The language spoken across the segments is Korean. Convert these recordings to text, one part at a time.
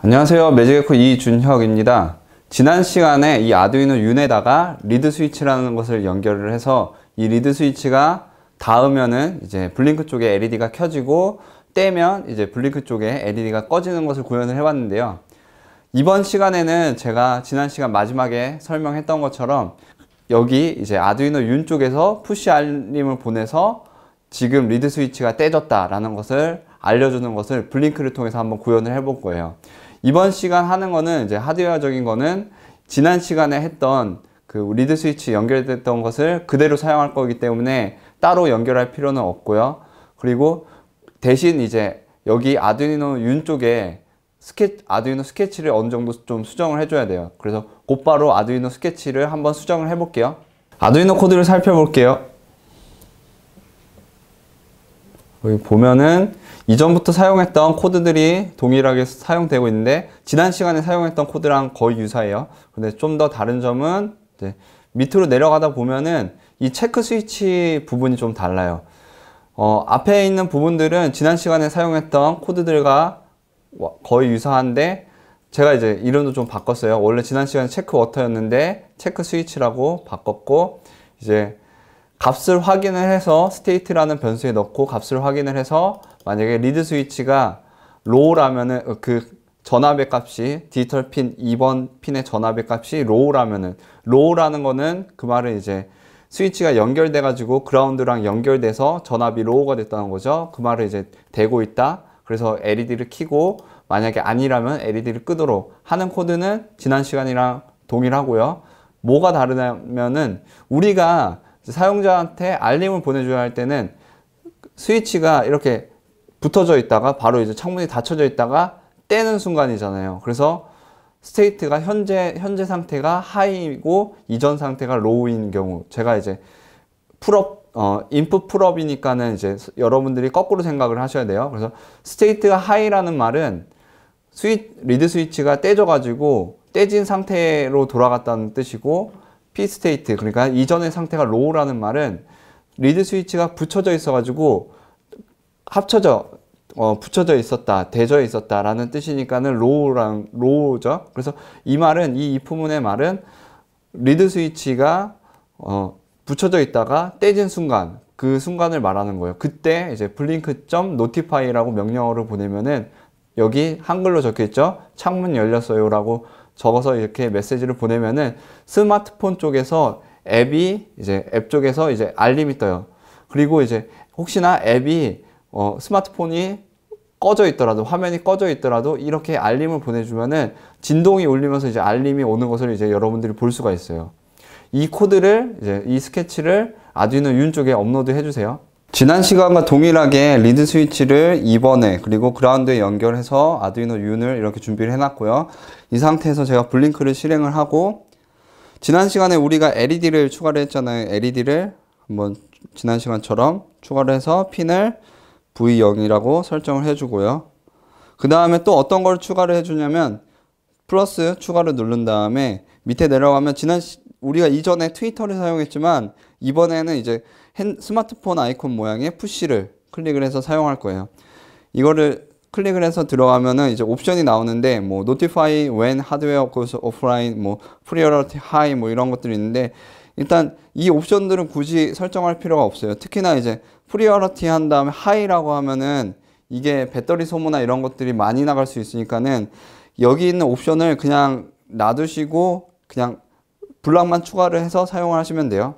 안녕하세요 매직에코 이준혁입니다 지난 시간에 이 아두이노 윤에다가 리드 스위치라는 것을 연결을 해서 이 리드 스위치가 닿으면은 이제 블링크 쪽에 LED가 켜지고 떼면 이제 블링크 쪽에 LED가 꺼지는 것을 구현을 해봤는데요 이번 시간에는 제가 지난 시간 마지막에 설명했던 것처럼 여기 이제 아두이노 윤 쪽에서 푸시 알림을 보내서 지금 리드 스위치가 떼졌다라는 것을 알려주는 것을 블링크를 통해서 한번 구현을 해볼 거예요. 이번 시간 하는 거는 이제 하드웨어적인 거는 지난 시간에 했던 그 리드 스위치 연결됐던 것을 그대로 사용할 거기 때문에 따로 연결할 필요는 없고요. 그리고 대신 이제 여기 아두이노 윤 쪽에 스케 아두이노 스케치를 어느 정도 좀 수정을 해줘야 돼요. 그래서 곧바로 아두이노 스케치를 한번 수정을 해볼게요. 아두이노 코드를 살펴볼게요. 여기 보면은 이전부터 사용했던 코드들이 동일하게 사용되고 있는데 지난 시간에 사용했던 코드랑 거의 유사해요 근데 좀 더 다른 점은 밑으로 내려가다 보면은 이 체크 스위치 부분이 좀 달라요 어, 앞에 있는 부분들은 지난 시간에 사용했던 코드들과 거의 유사한데 제가 이제 이름도 좀 바꿨어요 원래 지난 시간에 체크 워터였는데 체크 스위치라고 바꿨고 이제 값을 확인을 해서 state라는 변수에 넣고 값을 확인을 해서 만약에 리드 스위치가 low라면은 어, 그 전압의 값이 디지털 핀 2번 핀의 전압의 값이 low라면은 low라는 거는 그 말은 이제 스위치가 연결돼 가지고 그라운드랑 연결돼서 전압이 low가 됐다는 거죠. 그 말을 이제 되고 있다. 그래서 LED를 켜고 만약에 아니라면 LED를 끄도록 하는 코드는 지난 시간이랑 동일하고요. 뭐가 다르냐면은 우리가 사용자한테 알림을 보내줘야 할 때는 스위치가 이렇게 붙어져 있다가 바로 이제 창문이 닫혀져 있다가 떼는 순간이잖아요. 그래서 스테이트가 현재 현재 상태가 하이고 이전 상태가 로우인 경우 제가 이제 풀업 어 인풋 풀업이니까는 이제 여러분들이 거꾸로 생각을 하셔야 돼요. 그래서 스테이트가 하이라는 말은 스위 리드 스위치가 떼져 가지고 떼진 상태로 돌아갔다는 뜻이고 P 스테이트 그러니까 이전의 상태가 로우라는 말은 리드 스위치가 붙여져 있어 가지고 합쳐져 어, 붙여져 있었다, 대져 있었다라는 뜻이니까는 로우랑 로우죠. 그래서 이 말은 이 이프문의 말은 리드 스위치가 어, 붙여져 있다가 떼진 순간 그 순간을 말하는 거예요. 그때 이제 블링크 점 노티파이라고 명령어를 보내면은 여기 한글로 적혀 있죠. 창문 열렸어요라고 적어서 이렇게 메시지를 보내면은 스마트폰 쪽에서 앱이 이제 앱 쪽에서 이제 알림이 떠요. 그리고 이제 혹시나 앱이 어, 스마트폰이 꺼져 있더라도 화면이 꺼져 있더라도 이렇게 알림을 보내주면은 진동이 울리면서 이제 알림이 오는 것을 이제 여러분들이 볼 수가 있어요. 이 코드를 이제 이 스케치를 아두이노 윤 쪽에 업로드 해주세요. 지난 시간과 동일하게 리드 스위치를 2번에 그리고 그라운드에 연결해서 아두이노 u 을 이렇게 준비를 해놨고요. 이 상태에서 제가 블링크를 실행을 하고 지난 시간에 우리가 LED를 추가를 했잖아요. LED를 한번 지난 시간처럼 추가를 해서 핀을 V0이라고 설정을 해주고요. 그 다음에 또 어떤 걸 추가를 해주냐면 플러스 추가를 누른 다음에 밑에 내려가면 지난 시, 우리가 이전에 트위터를 사용했지만 이번에는 이제 스마트폰 아이콘 모양의 푸시를 클릭을 해서 사용할 거예요. 이거를 클릭을 해서 들어가면은 이제 옵션이 나오는데 뭐 notify when hardware goes offline, 뭐 priority high 뭐 이런 것들이 있는데 일단 이 옵션들은 굳이 설정할 필요가 없어요. 특히나 이제 프리어러티 한 다음에 하이라고 하면은 이게 배터리 소모나 이런 것들이 많이 나갈 수 있으니까는 여기 있는 옵션을 그냥 놔두시고 그냥 블락만 추가를 해서 사용을 하시면 돼요.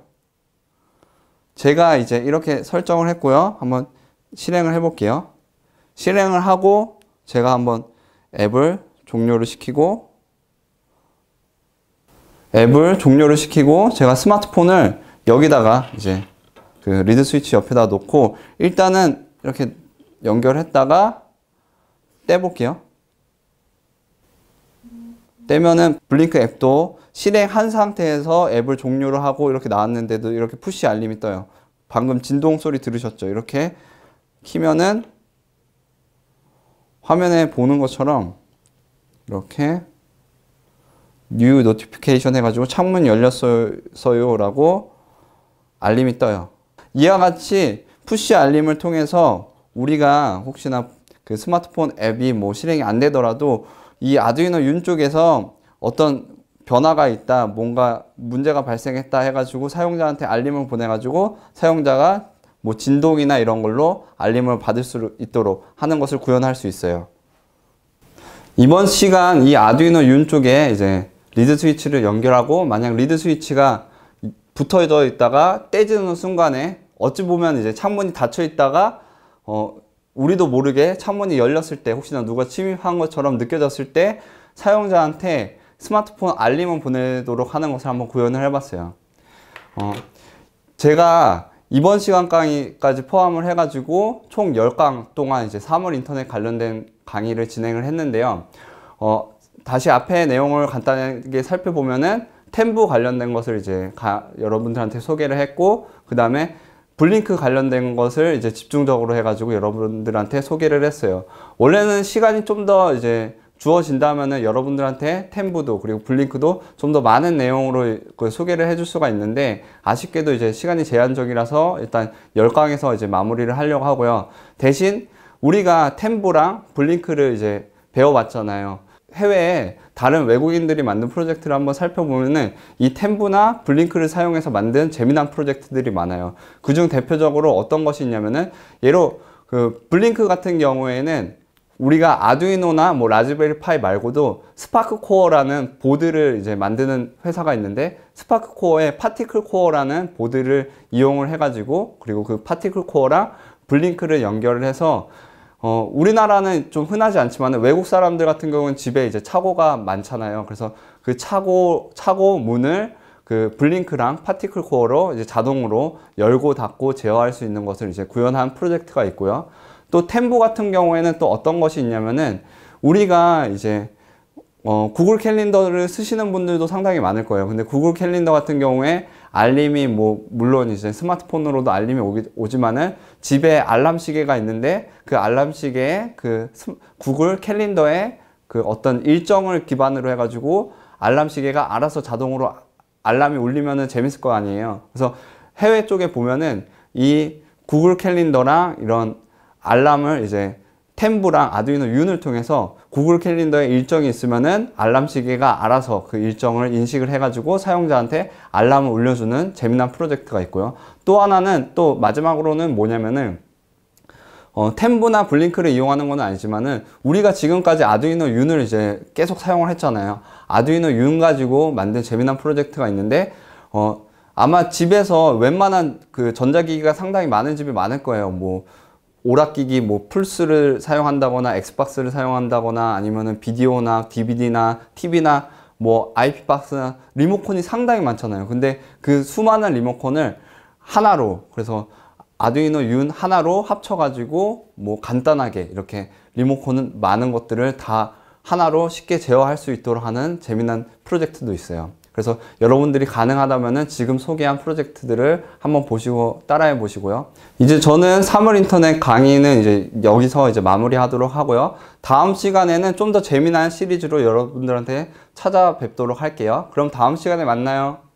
제가 이제 이렇게 설정을 했고요. 한번 실행을 해볼게요. 실행을 하고 제가 한번 앱을 종료를 시키고 앱을 종료를 시키고 제가 스마트폰을 여기다가 이제 그 리드 스위치 옆에다 놓고 일단은 이렇게 연결했다가 떼볼게요. 떼면은 블링크 앱도 실행한 상태에서 앱을 종료를 하고 이렇게 나왔는데도 이렇게 푸시 알림이 떠요. 방금 진동 소리 들으셨죠? 이렇게 키면은 화면에 보는 것처럼 이렇게 뉴 노티피케이션 해가지고 창문 열렸어요 라고 알림이 떠요 이와 같이 푸시 알림을 통해서 우리가 혹시나 그 스마트폰 앱이 뭐 실행이 안 되더라도 이 아두이노 윤 쪽에서 어떤 변화가 있다, 뭔가 문제가 발생했다 해가지고 사용자한테 알림을 보내가지고 사용자가 뭐 진동이나 이런 걸로 알림을 받을 수 있도록 하는 것을 구현할 수 있어요. 이번 시간 이 아두이노 윤 쪽에 이제 리드 스위치를 연결하고 만약 리드 스위치가 붙어져 있다가 떼지는 순간에 어찌 보면 이제 창문이 닫혀 있다가 어 우리도 모르게 창문이 열렸을 때 혹시나 누가 침입한 것처럼 느껴졌을 때 사용자한테 스마트폰 알림을 보내도록 하는 것을 한번 구현을 해봤어요. 어, 제가 이번 시간 강의까지 포함을 해가지고 총 10강 동안 이제 3월 인터넷 관련된 강의를 진행을 했는데요. 어, 다시 앞에 내용을 간단하게 살펴보면은 템부 관련된 것을 이제 가, 여러분들한테 소개를 했고 그 다음에 블링크 관련된 것을 이제 집중적으로 해가지고 여러분들한테 소개를 했어요. 원래는 시간이 좀 더 이제 주어진다면 여러분들한테 템브도 그리고 블링크도 좀 더 많은 내용으로 그 소개를 해줄 수가 있는데 아쉽게도 이제 시간이 제한적이라서 일단 10강에서 이제 마무리를 하려고 하고요. 대신 우리가 템브랑 블링크를 이제 배워봤잖아요. 해외에 다른 외국인들이 만든 프로젝트를 한번 살펴보면은 이 템브나 블링크를 사용해서 만든 재미난 프로젝트들이 많아요. 그중 대표적으로 어떤 것이 있냐면은 예로 그 블링크 같은 경우에는 우리가 아두이노나 뭐 라즈베리 파이 말고도 스파크 코어라는 보드를 이제 만드는 회사가 있는데 스파크 코어에 파티클 코어라는 보드를 이용을 해가지고 그리고 그 파티클 코어랑 블링크를 연결을 해서 어, 우리나라는 좀 흔하지 않지만 외국 사람들 같은 경우는 집에 이제 차고가 많잖아요. 그래서 그 차고, 차고 문을 그 블링크랑 파티클 코어로 이제 자동으로 열고 닫고 제어할 수 있는 것을 이제 구현한 프로젝트가 있고요. 또 템보 같은 경우에는 또 어떤 것이 있냐면은 우리가 이제 어, 구글 캘린더를 쓰시는 분들도 상당히 많을 거예요. 근데 구글 캘린더 같은 경우에 알림이 뭐 물론 이제 스마트폰으로도 알림이 오기, 오지만은 집에 알람 시계가 있는데 그 알람 시계에 그 스, 구글 캘린더에 그 어떤 일정을 기반으로 해가지고 알람 시계가 알아서 자동으로 아, 알람이 울리면은 재밌을 거 아니에요. 그래서 해외 쪽에 보면은 이 구글 캘린더랑 이런 알람을 이제 템브랑 아두이노 윤을 통해서 구글 캘린더에 일정이 있으면은 알람 시계가 알아서 그 일정을 인식을 해가지고 사용자한테 알람을 올려주는 재미난 프로젝트가 있고요. 또 하나는 또 마지막으로는 뭐냐면은 어, 템브나 블링크를 이용하는 건 아니지만은 우리가 지금까지 아두이노 윤을 이제 계속 사용을 했잖아요. 아두이노 윤 가지고 만든 재미난 프로젝트가 있는데 어, 아마 집에서 웬만한 그 전자기기가 상당히 많은 집이 많을 거예요. 뭐 오락기기 뭐 플스를 사용한다거나 엑스박스를 사용한다거나 아니면은 비디오나 DVD나 TV나 뭐 IP박스나 리모컨이 상당히 많잖아요. 근데 그 수많은 리모컨을 하나로 그래서 아두이노 윤 하나로 합쳐가지고 뭐 간단하게 이렇게 리모컨은 많은 것들을 다 하나로 쉽게 제어할 수 있도록 하는 재미난 프로젝트도 있어요. 그래서 여러분들이 가능하다면은 지금 소개한 프로젝트들을 한번 보시고 따라해 보시고요. 이제 저는 사물 인터넷 강의는 이제 여기서 이제 마무리하도록 하고요. 다음 시간에는 좀 더 재미난 시리즈로 여러분들한테 찾아뵙도록 할게요. 그럼 다음 시간에 만나요.